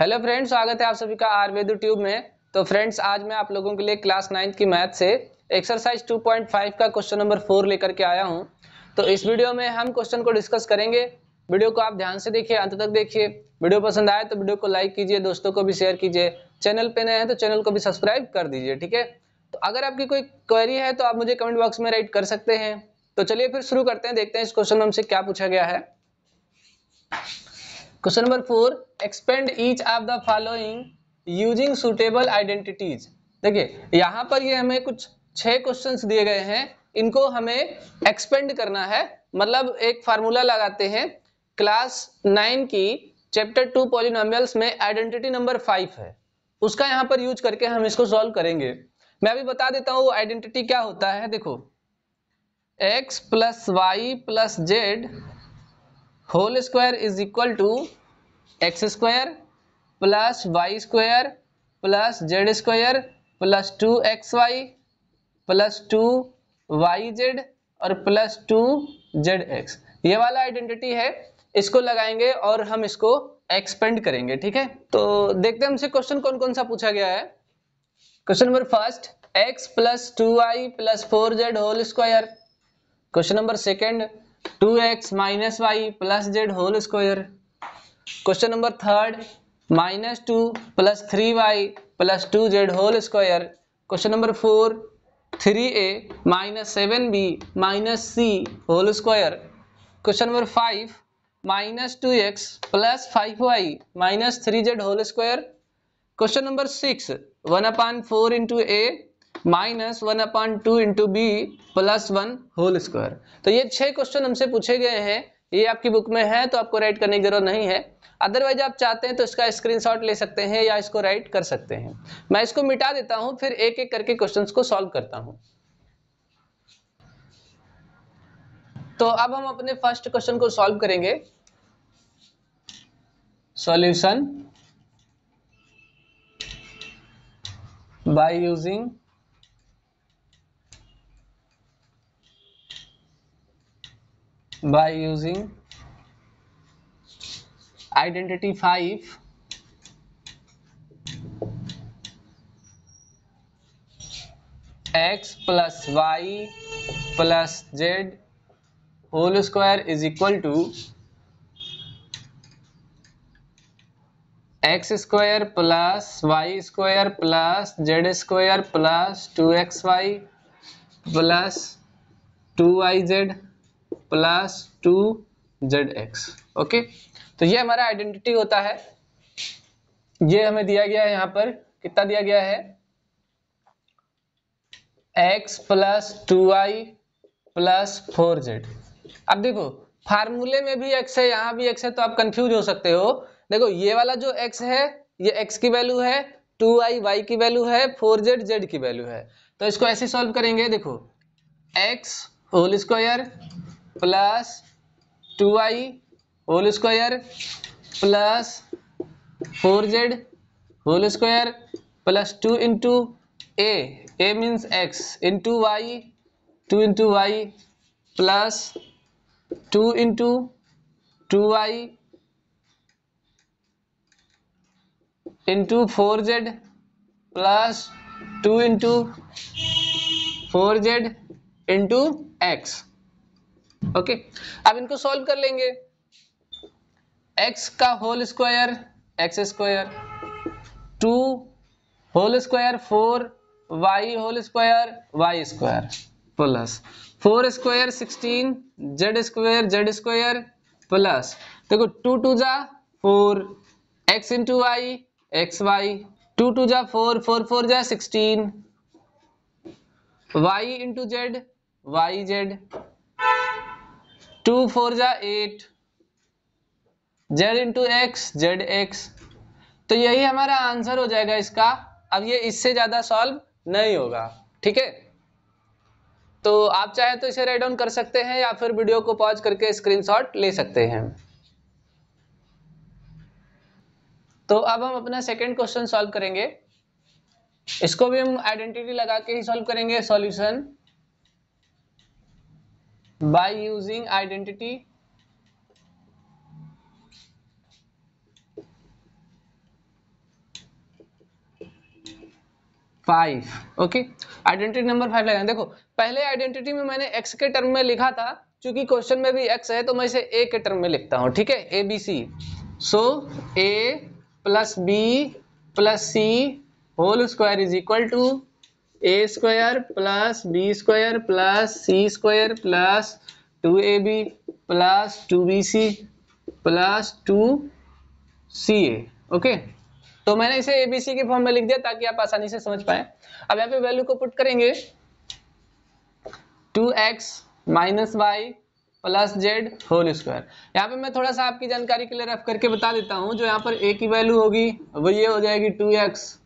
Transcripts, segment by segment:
hello friends स्वागत है आप सभी का आयुर्वेद ट्यूब में तो फ्रेंड्स आज मैं आप लोगों के लिए क्लास नाइन्थ की मैथ से एक्सरसाइज 2.5 का क्वेश्चन नंबर फोर लेकर के आया हूँ तो इस वीडियो में हम क्वेश्चन को डिस्कस करेंगे वीडियो को आप ध्यान से देखिए अंत तक देखिए वीडियो पसंद आए तो वीडियो को लाइक कीजिए दोस्तों को भी शेयर कीजिए चैनल पे नए हैं तो चैनल को भी सब्सक्राइब कर दीजिए ठीक है तो अगर आपकी कोई क्वेरी है तो आप मुझे कमेंट बॉक्स में राइट कर सकते हैं तो चलिए फिर शुरू करते हैं देखते हैं इस क्वेश्चन में हमसे क्या पूछा गया है question number four expand each of the following using suitable identities देखिए यहां पर ये हमें कुछ छह क्वेश्चंस दिए गए हैं इनको हमें एक्सपेंड करना है मतलब एक फार्मूला लगाते हैं क्लास नाइन की चैप्टर टू पॉलिनोमियल्स में आइडेंटिटी नंबर फाइव है उसका यहाँ पर यूज करके हम इसको सॉल्व करेंगे मैं अभी बता देता हूँ वो आइडेंटिटी क्या होता है देखो x plus Y plus Z whole square is equal to x square plus Y square plus Z square plus two x Y plus two Y Z और प्लस टू जेड एक्स ये वाला identity है इसको लगाएंगे और हम इसको expand करेंगे ठीक है तो देखते हैं हमसे क्वेश्चन कौन कौन सा पूछा गया है question number first X plus two I plus four Z whole square question number second two x minus Y plus Z whole square question number third minus two plus three Y plus two Z whole square question number four three A minus seven B minus C whole square question number five minus two x plus five Y minus three Z whole square question number six one upon four into A minus one upon two into B plus one whole square तो ये छह question हमसे पूछे गए हैं ये आपकी book में है तो आपको राइट करने की जरूरत नहीं है अदरवाइज आप चाहते हैं तो इसका स्क्रीनशॉट ले सकते हैं या इसको राइट कर सकते हैं मैं इसको मिटा देता हूं फिर एक एक करके क्वेश्चंस को सॉल्व करता हूं तो अब हम अपने फर्स्ट क्वेश्चन को सॉल्व करेंगे solution by using by using identity 5 x plus y plus z whole square is equal to x square plus y square plus z square plus 2xy plus 2yz plus two plus two Z x okay तो ये हमारा identity होता है ये हमें दिया गया है यहाँ पर कितना दिया गया है x plus two I plus four Z अब देखो फार्मूले में भी x है यहाँ भी x है तो आप कंफ्यूज हो सकते हो देखो ये वाला जो x है ये x की वैल्यू है टू आई वाई की वैल्यू है फोर जेड जेड की वैल्यू है तो इसको ऐसे सॉल्व करेंगे देखो x whole square plus two y whole square plus four Z whole square plus two into a a means x into y two into y plus two into two y into four z plus two into four z into x okay अब इनको solve कर लेंगे x का whole square x square two whole square four y whole square y square plus four square sixteen z square z square plus देखो two two जा four x into y x y two two जा four four four जा sixteen y into z y z two four जा eight z into x z x तो यही हमारा answer हो जाएगा इसका अब ये इससे ज्यादा सॉल्व नहीं होगा ठीक है तो आप चाहे तो इसे राइट डाउन कर सकते हैं या फिर वीडियो को पॉज करके स्क्रीनशॉट ले सकते हैं तो अब हम अपना सेकंड क्वेश्चन सॉल्व करेंगे इसको भी हम आइडेंटिटी लगा के ही सॉल्व करेंगे solution by using identity five okay identity number five लगाए देखो पहले आइडेंटिटी में मैंने एक्स के टर्म में लिखा था क्योंकि क्वेश्चन में भी एक्स है तो मैं इसे ए के टर्म में लिखता हूं ठीक है a b c so a plus b plus c whole square is equal to a square plus b square plus c square plus two a b plus two b c plus two c a okay तो मैंने इसे ए b c के form में लिख दिया ताकि आप आसानी से समझ पाए अब यहाँ पे वैल्यू को पुट करेंगे two x minus Y plus Z whole square यहाँ पे मैं थोड़ा सा आपकी जानकारी के लिए रफ करके बता देता हूँ जो यहाँ पर ए की वैल्यू होगी वो ये हो जाएगी टू एक्स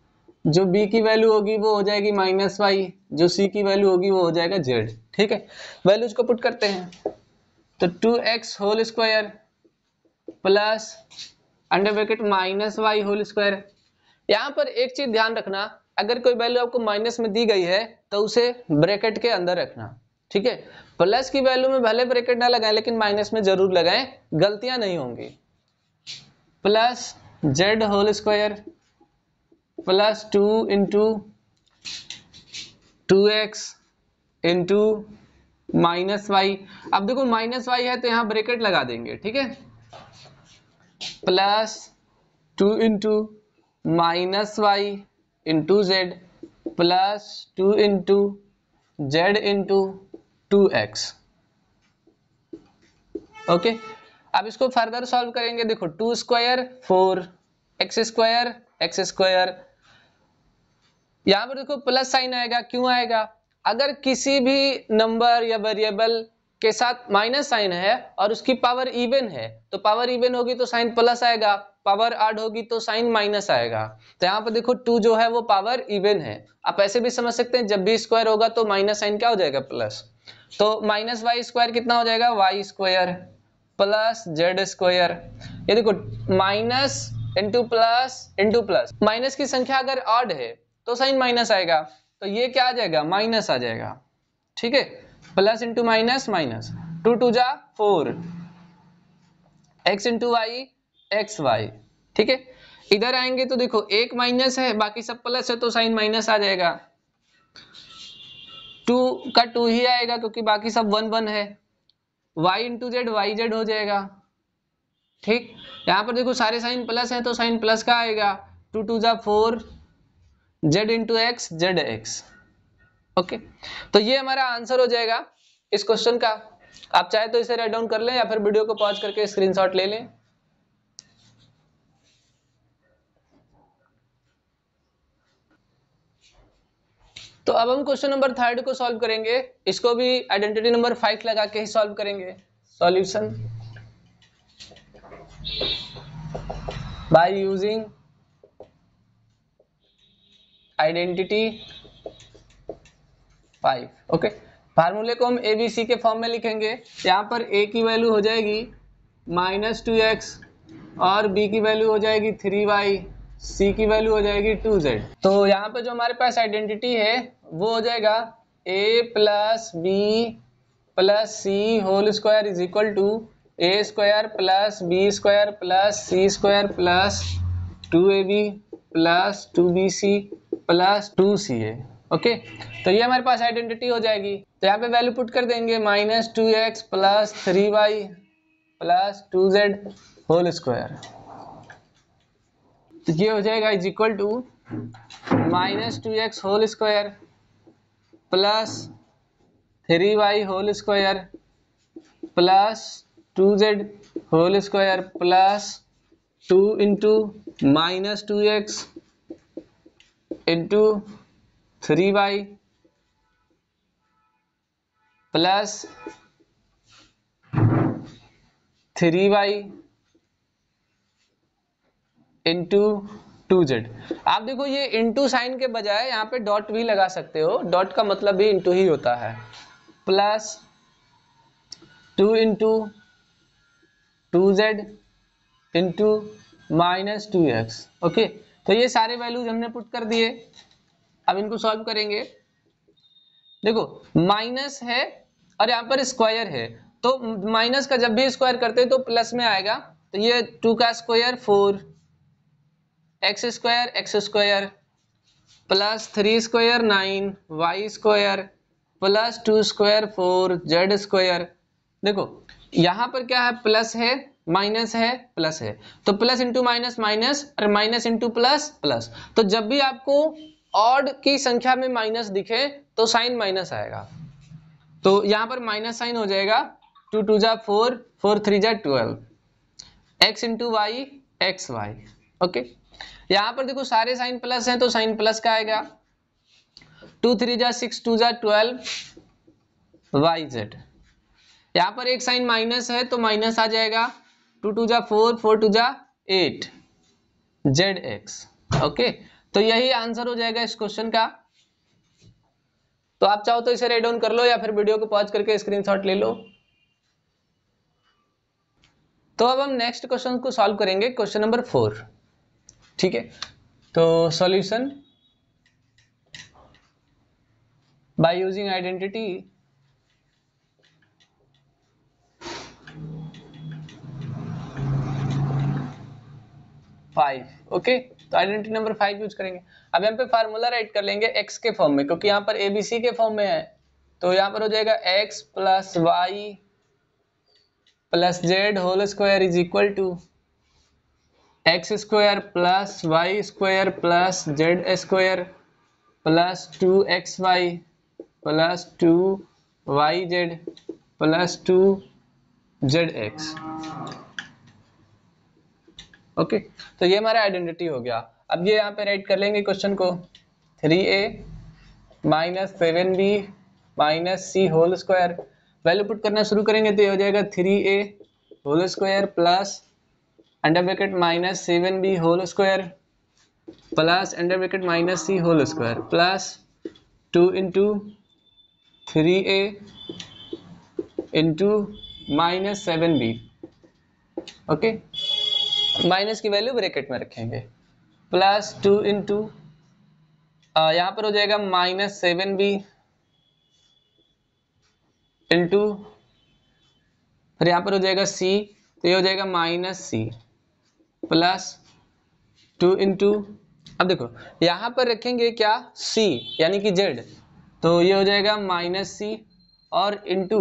जो b की वैल्यू होगी वो हो जाएगी माइनस वाई जो c की वैल्यू होगी वो हो जाएगा जेड ठीक है वैल्यूज को पुट करते हैं तो two x whole square plus under bracket minus y whole square यहाँ पर एक चीज ध्यान रखना अगर कोई वैल्यू आपको माइनस में दी गई है तो उसे ब्रैकेट के अंदर रखना ठीक है प्लस की वैल्यू में भले ब्रैकेट ना लगाएं लेकिन माइनस में जरूर लगाएं गलतियां नहीं होंगी plus Z whole square plus two into two x into minus y अब देखो माइनस वाई है तो यहां ब्रेकेट लगा देंगे ठीक है plus two into minus y into z plus two into z into two x okay अब इसको फर्दर सॉल्व करेंगे देखो two square four x square x square यहां पर देखो प्लस साइन आएगा क्यों आएगा अगर किसी भी नंबर या वेरिएबल के साथ माइनस साइन है और उसकी पावर इवन है तो पावर इवन होगी तो साइन प्लस आएगा पावर आड होगी तो साइन माइनस आएगा तो यहाँ पर देखो टू जो है वो पावर इवन है आप ऐसे भी समझ सकते हैं जब भी स्क्वायर होगा तो माइनस साइन क्या हो जाएगा प्लस तो माइनस वाई स्क्वायर कितना हो जाएगा y square plus Z square ये देखो minus into plus into plus minus की संख्या अगर ऑड है तो साइन माइनस आएगा तो ये क्या आ जाएगा माइनस आ जाएगा ठीक है plus into minus minus two two जा four x into y x y ठीक है इधर आएंगे तो देखो एक माइनस है बाकी सब प्लस है तो साइन माइनस आ जाएगा टू का टू ही आएगा क्योंकि बाकी सब वन वन है y into z y z हो जाएगा ठीक यहां पर देखो सारे साइन प्लस है तो साइन प्लस का आएगा टू टू जा four z into x z x okay तो ये हमारा आंसर हो जाएगा इस क्वेश्चन का आप चाहे तो इसे राइट डाउन कर लें या फिर वीडियो को पॉज करके स्क्रीनशॉट ले लें तो अब हम क्वेश्चन नंबर थर्ड को सॉल्व करेंगे इसको भी आइडेंटिटी नंबर फाइव लगा के ही सॉल्व करेंगे solution by using identity five okay फार्मूले को हम ए बी सी के फॉर्म में लिखेंगे यहाँ पर ए की वैल्यू हो जाएगी माइनस टू एक्स और बी की वैल्यू हो जाएगी थ्री वाई सी की वैल्यू हो जाएगी टू जेड तो यहाँ पर जो हमारे पास आइडेंटिटी है वो हो जाएगा a plus b plus c whole square is equal to a square plus b square plus c square plus two a b plus two b c plus two c a okay तो ये हमारे पास identity हो जाएगी तो यहाँ पे value put कर देंगे minus two x plus three Y plus two Z whole square तो ये हो जाएगा is equal to minus two x whole square plus three y whole square plus two Z whole square plus two into minus two x into three Y plus three y into two z आप देखो ये into sine के बजाय यहां पे dot भी लगा सकते हो डॉट का मतलब भी इंटू ही होता है plus two into two z into minus two x okay तो ये सारे वैल्यूज हमने पुट कर दिए अब इनको सॉल्व करेंगे देखो माइनस है और यहाँ पर स्क्वायर है तो माइनस का जब भी स्क्वायर करते हैं तो प्लस में आएगा तो ये टू का square four x square x square plus three square nine y square plus two square four z square देखो यहां पर क्या है प्लस है माइनस है प्लस है तो प्लस इंटू माइनस माइनस और माइनस इंटू प्लस प्लस तो जब भी आपको ऑड की संख्या में माइनस दिखे तो साइन माइनस आएगा तो यहां पर माइनस साइन हो जाएगा टू टू जा फोर फोर थ्री जा twelve x into y x y okay यहां पर देखो सारे साइन प्लस हैं तो साइन प्लस का आएगा टू थ्री जा सिक्स टू जा ट्वेल्व वाई जेड यहां पर एक साइन माइनस है तो माइनस आ जाएगा टू टू जा फोर फोर टू जा एट जेड एक्स ओके तो यही आंसर हो जाएगा इस क्वेश्चन का तो आप चाहो तो इसे रेड ऑन कर लो या फिर वीडियो को पॉज करके स्क्रीनशॉट ले लो तो अब हम नेक्स्ट क्वेश्चन को सॉल्व करेंगे क्वेश्चन नंबर फोर ठीक है तो solution by using identity five okay तो आइडेंटिटी नंबर फाइव यूज करेंगे अब यहाँ पे फार्मूला राइट कर लेंगे एक्स के फॉर्म में क्योंकि यहाँ पर ए बी सी के फॉर्म में है तो यहाँ पर हो जाएगा x plus Y plus Z whole square is equal to x square plus Y square plus Z square plus two x Y plus two Y z plus two Z x okay तो ये हमारा identity हो गया अब ये यहाँ पे right कर लेंगे क्वेश्चन को थ्री ए माइनस सेवन बी माइनस सी होल स्क्वायर वैल्यू पुट करना शुरू करेंगे तो ये हो जाएगा three a whole square plus under bracket minus seven b whole square plus under bracket minus C whole square plus two into three a into minus seven b okay minus की value bracket में रखेंगे plus two in to पर हो जाएगा minus seven B into फिर यहां पर हो जाएगा सी तो ये हो जाएगा minus c plus two into अब देखो यहां पर रखेंगे क्या सी यानी कि जेड तो ये हो जाएगा माइनस सी और इंटू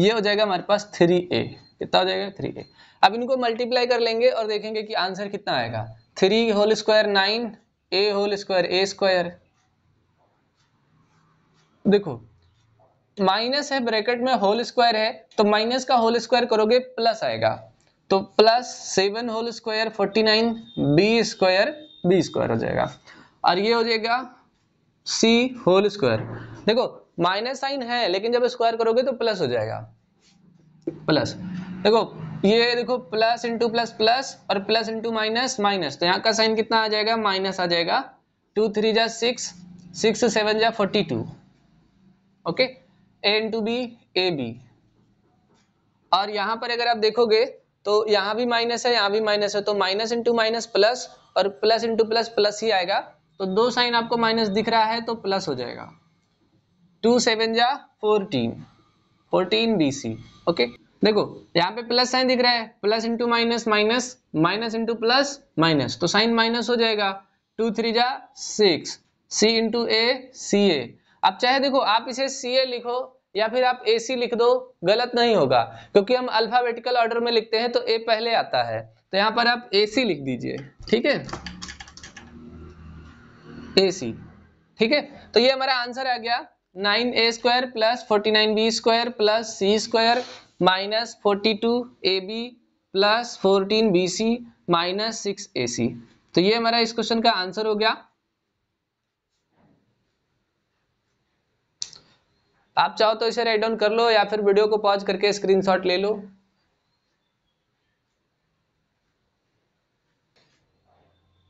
ये हो जाएगा हमारे पास थ्री ए कितना हो जाएगा थ्री ए अब इनको मल्टीप्लाई कर लेंगे और देखेंगे कि आंसर कितना आएगा three whole square nine a whole square a square देखो माइनस है ब्रैकेट में होल स्क्वायर है तो माइनस का होल स्क्वायर करोगे प्लस आएगा तो plus seven whole square forty nine b square b square हो जाएगा और ये हो जाएगा सी होल स्क्वायर देखो माइनस साइन है लेकिन जब स्क्वायर करोगे तो प्लस हो जाएगा प्लस देखो ये देखो प्लस इंटू प्लस प्लस और प्लस इंटू माइनस माइनस तो यहाँ का साइन कितना आ जाएगा माइनस आ जाएगा टू थ्री जा सिक्स सिक्स सेवन जा forty two okay a into b a b और यहाँ पर अगर आप देखोगे तो यहाँ भी माइनस है यहाँ भी माइनस है तो माइनस इंटू माइनस प्लस और प्लस इंटू प्लस प्लस ही आएगा तो दो साइन आपको माइनस दिख रहा है तो प्लस हो जाएगा टू सेवन जा fourteen fourteen b c okay देखो यहाँ पे प्लस साइन दिख रहा है plus into minus minus minus into plus minus तो साइन माइनस हो जाएगा टू थ्री जा six c into a c a अब चाहे देखो आप इसे सी ए लिखो या फिर आप ए सी लिख दो गलत नहीं होगा क्योंकि हम अल्फाबेटिकल ऑर्डर में लिखते हैं तो ए पहले आता है तो यहाँ पर आप ए सी लिख दीजिए ठीक है ए सी ठीक है तो ये हमारा आंसर आ गया nine a square plus forty nine b square plus c square minus forty two a b plus fourteen b c minus six a c तो ये हमारा इस क्वेश्चन का आंसर हो गया आप चाहो तो इसे राइट डाउन कर लो या फिर वीडियो को पॉज करके स्क्रीनशॉट ले लो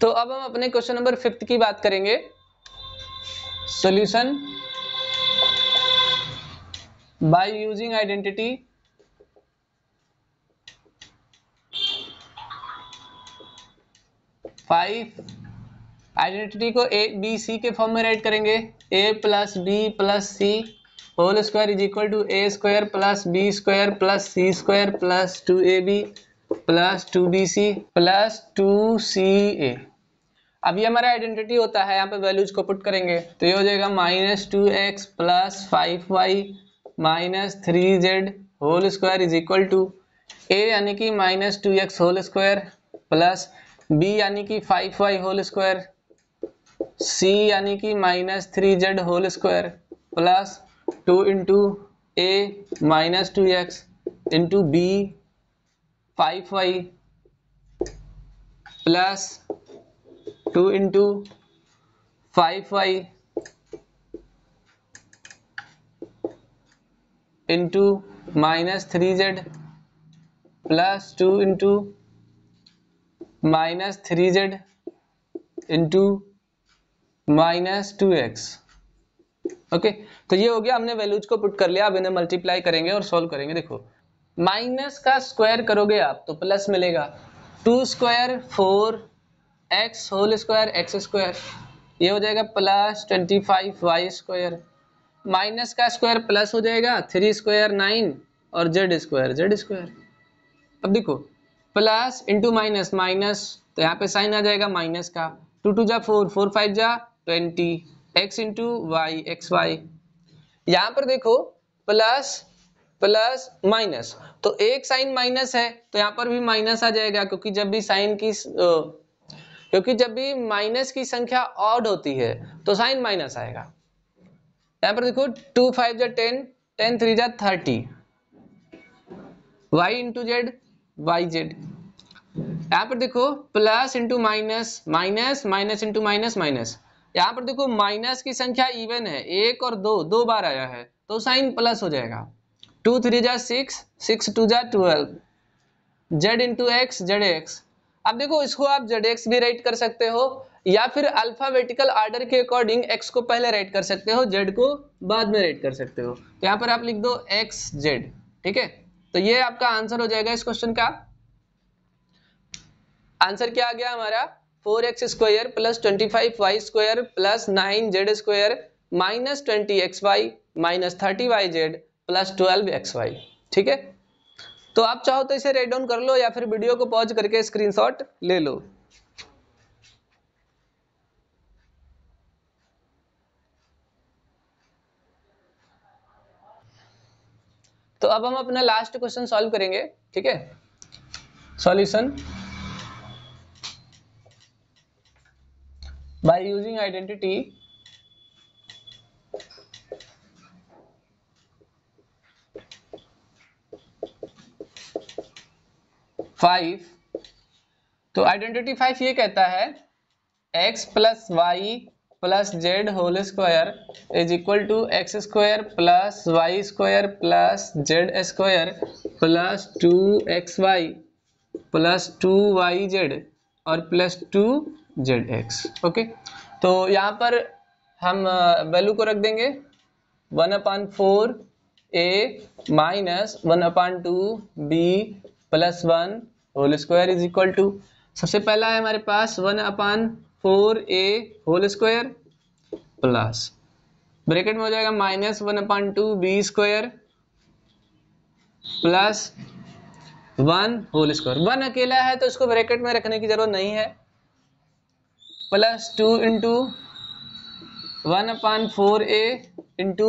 तो अब हम अपने क्वेश्चन नंबर फिफ्थ की बात करेंगे solution by using identity five identity को ए बी सी के फॉर्म में राइट करेंगे a plus b plus c whole square is equal to a square plus b square plus c square plus two a b plus two b c plus two c a अब ये हमारा identity होता है यहाँ पे values को put करेंगे तो ये हो जाएगा minus two x plus five Y minus three Z whole square is equal to a यानी कि minus two x whole square plus b यानी कि five y whole square c यानी कि minus three Z whole square plus two into ए minus two x into b five y plus two into five y into minus three z plus two into minus three z into minus two x okay तो ये हो गया हमने values को put कर लिया अब इन्हें मल्टीप्लाई करेंगे और सॉल्व करेंगे देखो माइनस का स्क्वायर करोगे आप तो प्लस मिलेगा two square four x whole square x square ये हो जाएगा plus twenty five y square minus का स्क्वायर प्लस हो जाएगा थ्री स्क्वायर नाइन और जेड स्क्वायर जेड स्क्वायर अब देखो प्लस इंटू माइनस माइनस तो यहाँ पे साइन आ जाएगा माइनस का टू टू जा फोर फोर फाइव जा twenty x into y x y यहाँ पर देखो प्लस प्लस माइनस तो एक साइन माइनस है तो यहाँ पर भी माइनस आ जाएगा क्योंकि जब भी साइन की क्योंकि जब भी माइनस की संख्या ऑड होती है तो साइन माइनस आएगा यहाँ पर देखो टू फाइव जा टेन टेन थ्री जा thirty y into z y z यहां पर देखो plus into minus minus minus into minus minus यहां पर देखो माइनस की संख्या इवन है एक और दो दो बार आया है तो साइन प्लस हो जाएगा टू थ्री जा सिक्स सिक्स टू जा twelve z into x z x अब देखो इसको आप जेड एक्स भी राइट कर सकते हो या फिर अल्फावेटिकल ऑर्डर के अकॉर्डिंग एक्स को पहले राइट कर सकते हो जेड को बाद में राइट कर सकते हो तो यहां पर आप लिख दो एक्स जेड ठीक है तो ये आपका आंसर हो जाएगा इस क्वेश्चन का आंसर क्या आ गया हमारा four x square plus twenty five y square plus nine z square minus twenty x y minus thirty y z plus twelve x y ठीक है तो आप चाहो तो इसे राइट डाउन कर लो या फिर वीडियो को पॉज करके स्क्रीनशॉट ले लो तो अब हम अपना लास्ट क्वेश्चन सॉल्व करेंगे ठीक है solution by using identity five तो आइडेंटिटी फाइव ये कहता है x plus Y plus Z whole square is equal to x square plus Y square plus Z square plus two x Y plus two Y Z और plus two Z x okay तो यहाँ पर हम value uh, को रख देंगे one upon four a minus one upon two b plus one whole square is equal to सबसे पहला है हमारे पास one upon four a whole square plus bracket में हो जाएगा minus one upon two b square plus one whole square one अकेला है तो इसको ब्रैकेट में रखने की जरूरत नहीं है plus two into one upon four a into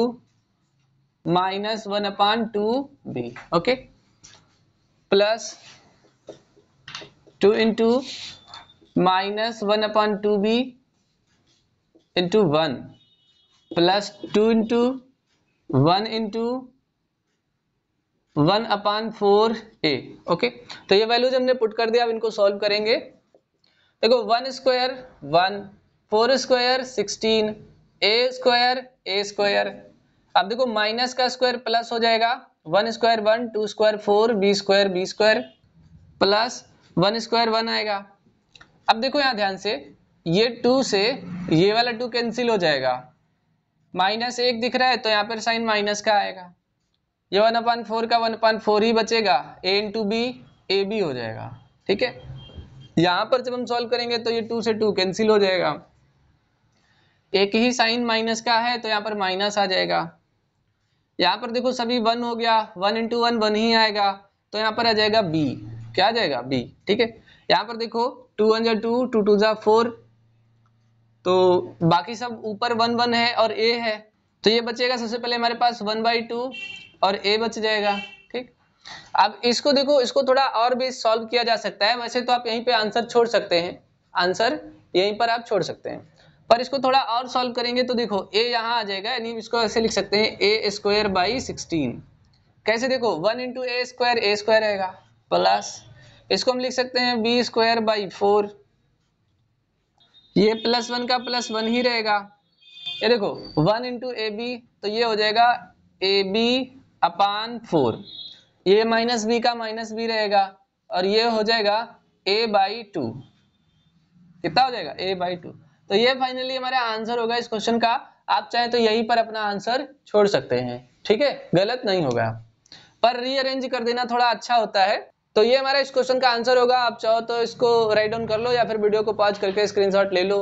minus one upon two b okay plus two into minus one upon two b into one plus two into one into one upon four a okay तो ये values हमने put कर दिया अब इनको solve करेंगे देखो one square one four square sixteen a square a square अब देखो माइनस का स्क्वायर प्लस हो जाएगा one square one two square four b square b square plus one square one आएगा अब देखो यहां ध्यान से ये टू से ये वाला टू कैंसिल हो जाएगा माइनस एक दिख रहा है तो यहाँ पर साइन माइनस का आएगा ये वन अपान फोर का वन अपान फोर ही बचेगा a into b a b हो जाएगा ठीक है यहां पर जब हम सॉल्व करेंगे तो ये टू से टू कैंसिल हो जाएगा एक ही साइन माइनस का है तो यहाँ पर माइनस आ जाएगा यहाँ पर देखो सभी वन हो गया वन इंटू वन वन ही आएगा तो यहाँ पर आ जाएगा बी क्या आ जाएगा बी ठीक है यहाँ पर देखो टू वन जा टू टू टू जा फोर तो बाकी सब ऊपर वन वन है और ए है तो ये बचेगा सबसे पहले हमारे पास वन बाई टू और ए बच जाएगा ठीक अब इसको देखो इसको थोड़ा और भी सॉल्व किया जा सकता है वैसे तो आप यहीं पे आंसर छोड़ सकते हैं आंसर यहीं पर आप छोड़ सकते हैं पर इसको थोड़ा और सॉल्व करेंगे तो देखो ए यहाँ आ जाएगा यानी इसको ऐसे लिख सकते हैं ए स्क्वायर बाई सिक्सटीन कैसे देखो one into a square a square रहेगा प्लस इसको हम लिख सकते हैं बी स्क्वायर बाई फोर ये प्लस वन का प्लस वन ही रहेगा ये देखो वन इंटू ए बी तो ये हो जाएगा ए बी अपान फोर ये माइनस बी का माइनस बी रहेगा और ये हो जाएगा ए बाई टू कितना हो जाएगा ए बाई टू तो ये फाइनली हमारा आंसर होगा इस क्वेश्चन का आप चाहे तो यहीं पर अपना आंसर छोड़ सकते हैं ठीक है गलत नहीं होगा पर रीअरेंज कर देना थोड़ा अच्छा होता है तो ये हमारा इस क्वेश्चन का आंसर होगा आप चाहो तो इसको राइट डाउन कर लो या फिर वीडियो को पॉज करके स्क्रीनशॉट ले लो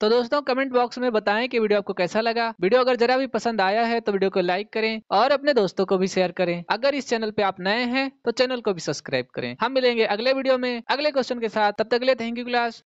तो दोस्तों कमेंट बॉक्स में बताएं कि वीडियो आपको कैसा लगा वीडियो अगर जरा भी पसंद आया है तो वीडियो को लाइक करें और अपने दोस्तों को भी शेयर करें अगर इस चैनल पे आप नए हैं तो चैनल को भी सब्सक्राइब करें हम मिलेंगे अगले वीडियो में अगले क्वेश्चन के साथ तब तक अगले थैंक यू क्लास